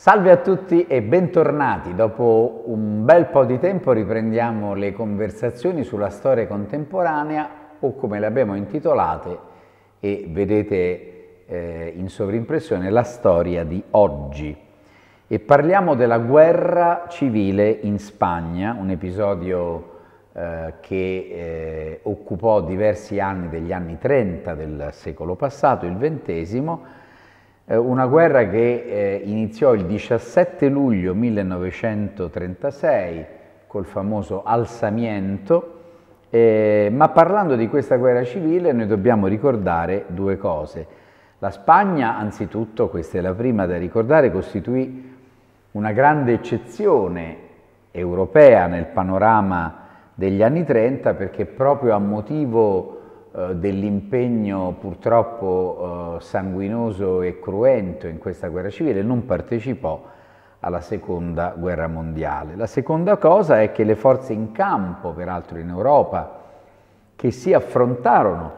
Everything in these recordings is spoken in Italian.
Salve a tutti e bentornati. Dopo un bel po' di tempo riprendiamo le conversazioni sulla storia contemporanea o come le abbiamo intitolate e vedete eh, in sovrimpressione la storia di oggi. E parliamo della guerra civile in Spagna, un episodio eh, che eh, occupò diversi anni degli anni 30 del secolo passato, il XX, eh, una guerra che eh, iniziò il 17 luglio 1936 col famoso alzamento, eh, ma parlando di questa guerra civile noi dobbiamo ricordare due cose. La Spagna, anzitutto, questa è la prima da ricordare, costituì una grande eccezione europea nel panorama degli anni 30 perché proprio a motivo eh, dell'impegno purtroppo eh, sanguinoso e cruento in questa guerra civile, non partecipò alla seconda guerra mondiale. La seconda cosa è che le forze in campo, peraltro in Europa, che si affrontarono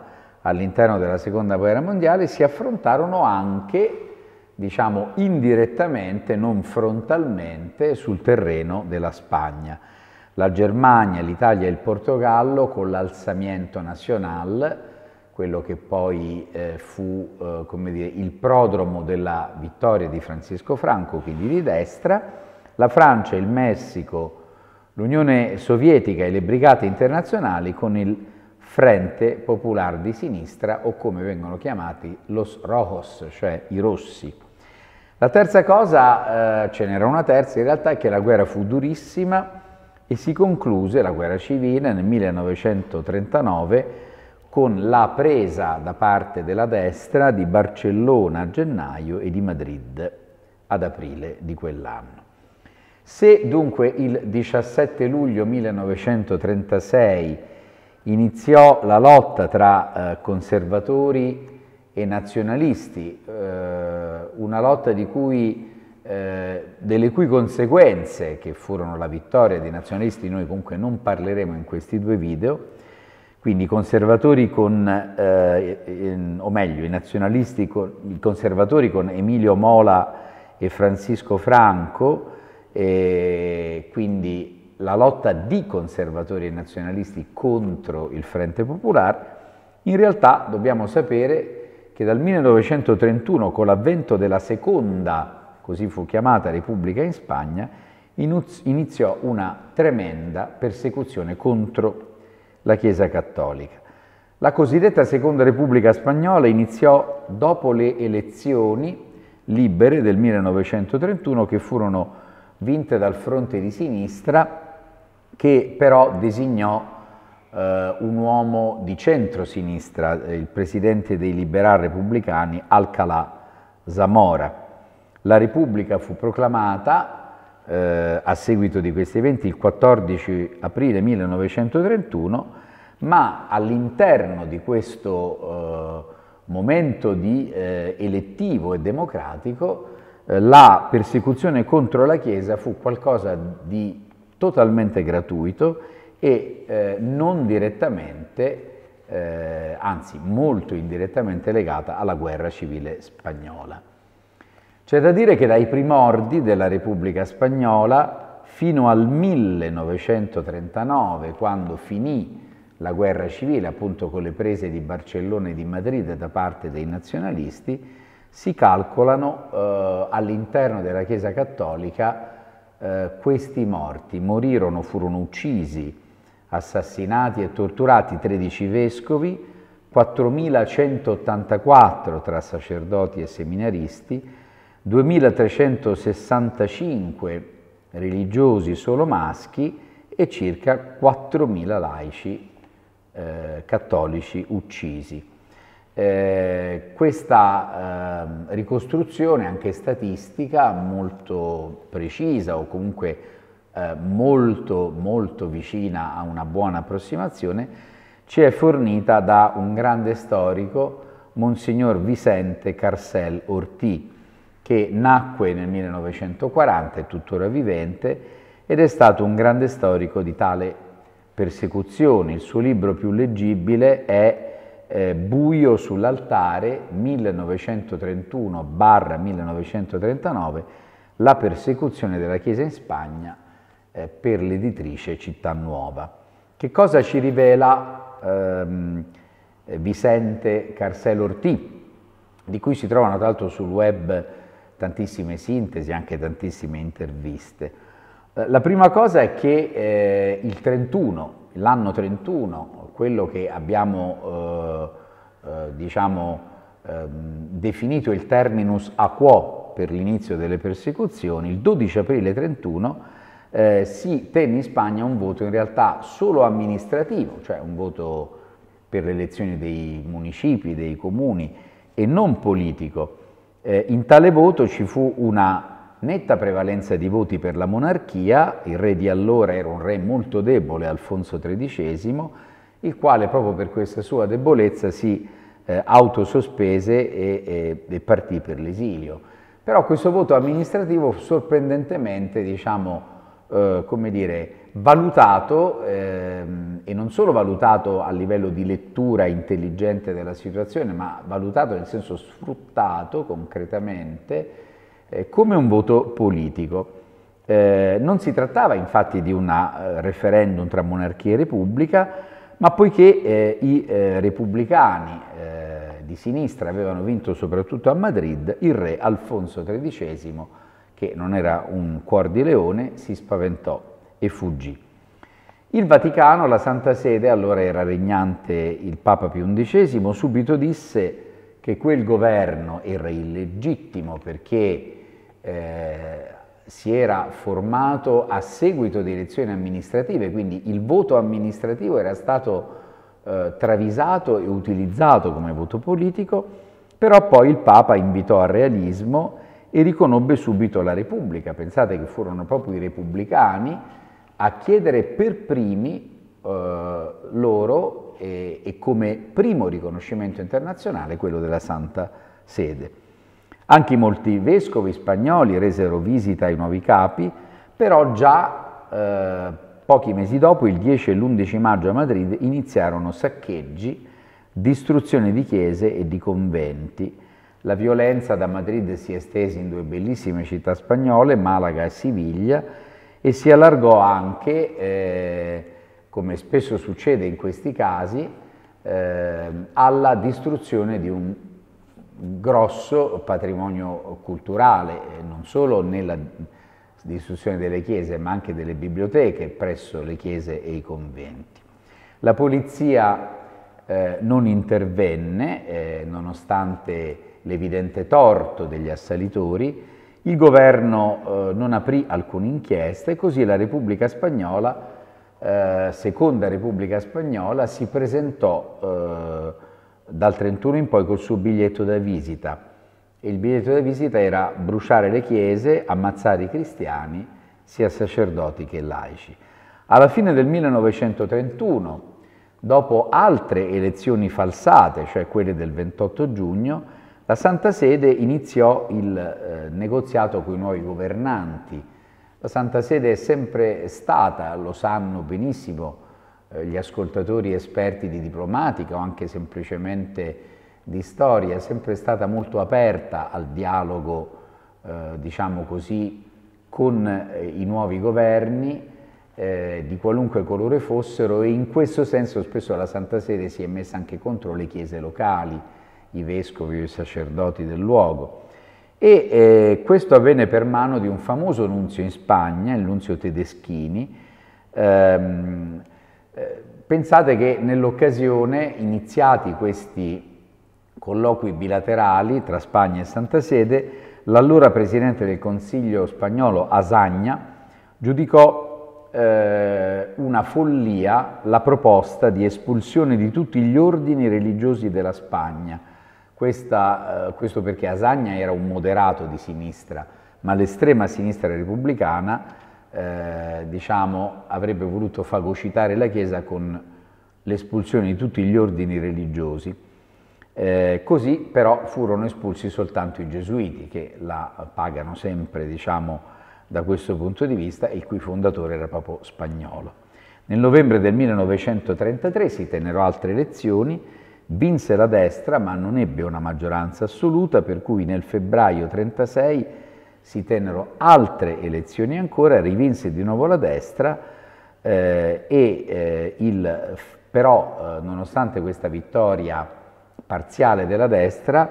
all'interno della seconda guerra mondiale, si affrontarono anche diciamo indirettamente, non frontalmente, sul terreno della Spagna la Germania, l'Italia e il Portogallo con l'alzamento nazionale, quello che poi eh, fu eh, dire, il prodromo della vittoria di Francisco Franco, quindi di destra, la Francia, il Messico, l'Unione Sovietica e le brigate internazionali con il Frente Popolare di Sinistra o come vengono chiamati los rojos, cioè i rossi. La terza cosa, eh, ce n'era una terza in realtà, è che la guerra fu durissima, e si concluse la guerra civile nel 1939 con la presa da parte della destra di Barcellona a gennaio e di Madrid ad aprile di quell'anno. Se dunque il 17 luglio 1936 iniziò la lotta tra eh, conservatori e nazionalisti, eh, una lotta di cui eh, delle cui conseguenze, che furono la vittoria dei nazionalisti, noi comunque non parleremo in questi due video, quindi i conservatori con, eh, in, o meglio, i nazionalisti, con, i conservatori con Emilio Mola e Francisco Franco, e quindi la lotta di conservatori e nazionalisti contro il Frente Popolare, in realtà dobbiamo sapere che dal 1931, con l'avvento della seconda così fu chiamata Repubblica in Spagna, iniziò una tremenda persecuzione contro la Chiesa Cattolica. La cosiddetta Seconda Repubblica Spagnola iniziò dopo le elezioni libere del 1931 che furono vinte dal fronte di sinistra che però designò eh, un uomo di centro-sinistra, eh, il presidente dei liberal repubblicani Alcalá Zamora. La Repubblica fu proclamata eh, a seguito di questi eventi il 14 aprile 1931, ma all'interno di questo eh, momento di eh, elettivo e democratico eh, la persecuzione contro la Chiesa fu qualcosa di totalmente gratuito e eh, non direttamente eh, anzi molto indirettamente legata alla guerra civile spagnola. C'è da dire che dai primordi della Repubblica Spagnola fino al 1939, quando finì la guerra civile, appunto con le prese di Barcellona e di Madrid da parte dei nazionalisti, si calcolano eh, all'interno della Chiesa Cattolica eh, questi morti. Morirono, furono uccisi, assassinati e torturati 13 vescovi, 4.184 tra sacerdoti e seminaristi, 2365 religiosi solo maschi e circa 4.000 laici eh, cattolici uccisi. Eh, questa eh, ricostruzione, anche statistica, molto precisa o comunque eh, molto, molto vicina a una buona approssimazione, ci è fornita da un grande storico, Monsignor Vicente Carcel Ortiz che nacque nel 1940, è tuttora vivente, ed è stato un grande storico di tale persecuzione. Il suo libro più leggibile è eh, Buio sull'altare 1931-1939, la persecuzione della Chiesa in Spagna eh, per l'editrice Città Nuova. Che cosa ci rivela ehm, eh, Vicente Carcel Ortiz, di cui si trovano tra l'altro sul web tantissime sintesi, anche tantissime interviste. Eh, la prima cosa è che eh, il 31, l'anno 31, quello che abbiamo eh, eh, diciamo, ehm, definito il terminus a quo per l'inizio delle persecuzioni, il 12 aprile 31 eh, si tenne in Spagna un voto in realtà solo amministrativo, cioè un voto per le elezioni dei municipi, dei comuni e non politico. Eh, in tale voto ci fu una netta prevalenza di voti per la monarchia, il re di allora era un re molto debole, Alfonso XIII, il quale proprio per questa sua debolezza si eh, autosospese e, e, e, partì per l'esilio. Però questo voto amministrativo sorprendentemente diciamo, eh, come dire, valutato ehm, e non solo valutato a livello di lettura intelligente della situazione, ma valutato nel senso sfruttato concretamente eh, come un voto politico. Eh, non si trattava infatti di un eh, referendum tra monarchia e repubblica, ma poiché eh, i eh, repubblicani di sinistra avevano vinto soprattutto a Madrid, il re Alfonso XIII che non era un cuor di leone, si spaventò e fuggì. Il Vaticano, la Santa Sede, allora era regnante il Papa Pio XI, subito disse che quel governo era illegittimo perché eh, si era formato a seguito di elezioni amministrative, quindi il voto amministrativo era stato eh, travisato e utilizzato come voto politico, però poi il Papa invitò al realismo e riconobbe subito la Repubblica. Pensate che furono proprio i repubblicani a chiedere per primi eh, loro eh, e come primo riconoscimento internazionale quello della Santa Sede. Anche molti vescovi spagnoli resero visita ai nuovi capi, però già eh, pochi mesi dopo, il 10 e l'11 maggio a Madrid, iniziarono saccheggi, distruzione di chiese e di conventi la violenza da Madrid si estese in due bellissime città spagnole, Malaga e Siviglia, e si allargò anche, eh, come spesso succede in questi casi, eh, alla distruzione di un grosso patrimonio culturale, eh, non solo nella distruzione delle chiese, ma anche delle biblioteche presso le chiese e i conventi. La polizia eh, non intervenne, eh, nonostante l'evidente torto degli assalitori, il governo eh, non aprì alcuna inchiesta e così la Repubblica Spagnola, eh, Seconda Repubblica Spagnola, si presentò eh, dal 31 in poi col suo biglietto da visita. Il biglietto da visita era bruciare le chiese, ammazzare i cristiani, sia sacerdoti che laici. Alla fine del 1931, dopo altre elezioni falsate, cioè quelle del 28 giugno, la Santa Sede iniziò il eh, negoziato con i nuovi governanti. La Santa Sede è sempre stata, lo sanno benissimo eh, gli ascoltatori esperti di diplomatica o anche semplicemente di storia, è sempre stata molto aperta al dialogo, eh, diciamo così, con eh, i nuovi governi eh, di qualunque colore fossero e in questo senso spesso la Santa Sede si è messa anche contro le chiese locali i vescovi o i sacerdoti del luogo. E eh, questo avvenne per mano di un famoso nunzio in Spagna, il nunzio Tedeschini. Ehm, eh, pensate che nell'occasione, iniziati questi colloqui bilaterali tra Spagna e Santa Sede, l'allora presidente del Consiglio spagnolo Asagna giudicò eh, una follia la proposta di espulsione di tutti gli ordini religiosi della Spagna questa, eh, questo perché Asagna era un moderato di sinistra, ma l'estrema sinistra repubblicana eh, diciamo, avrebbe voluto fagocitare la Chiesa con l'espulsione di tutti gli ordini religiosi. Eh, così però furono espulsi soltanto i gesuiti che la pagano sempre diciamo, da questo punto di vista e il cui fondatore era proprio spagnolo. Nel novembre del 1933 si tennero altre elezioni Vinse la destra ma non ebbe una maggioranza assoluta per cui nel febbraio 1936 si tennero altre elezioni ancora, rivinse di nuovo la destra eh, e eh, il, però eh, nonostante questa vittoria parziale della destra,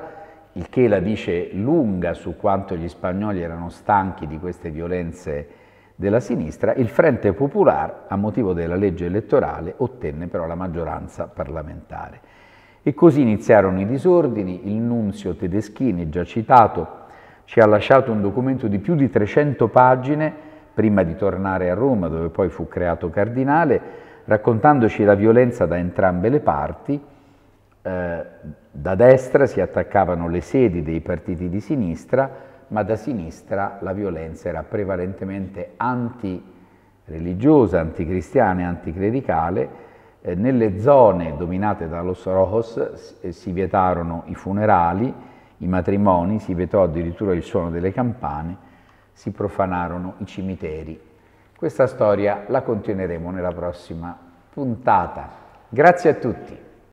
il che la dice lunga su quanto gli spagnoli erano stanchi di queste violenze della sinistra, il Frente Popolare, a motivo della legge elettorale, ottenne però la maggioranza parlamentare. E così iniziarono i disordini, il nunzio Tedeschini, già citato, ci ha lasciato un documento di più di 300 pagine prima di tornare a Roma, dove poi fu creato cardinale, raccontandoci la violenza da entrambe le parti. Eh, da destra si attaccavano le sedi dei partiti di sinistra, ma da sinistra la violenza era prevalentemente anti-religiosa, anticristiana e anticlericale, eh, nelle zone dominate da Los Rojos eh, si vietarono i funerali, i matrimoni, si vietò addirittura il suono delle campane, si profanarono i cimiteri. Questa storia la continueremo nella prossima puntata. Grazie a tutti.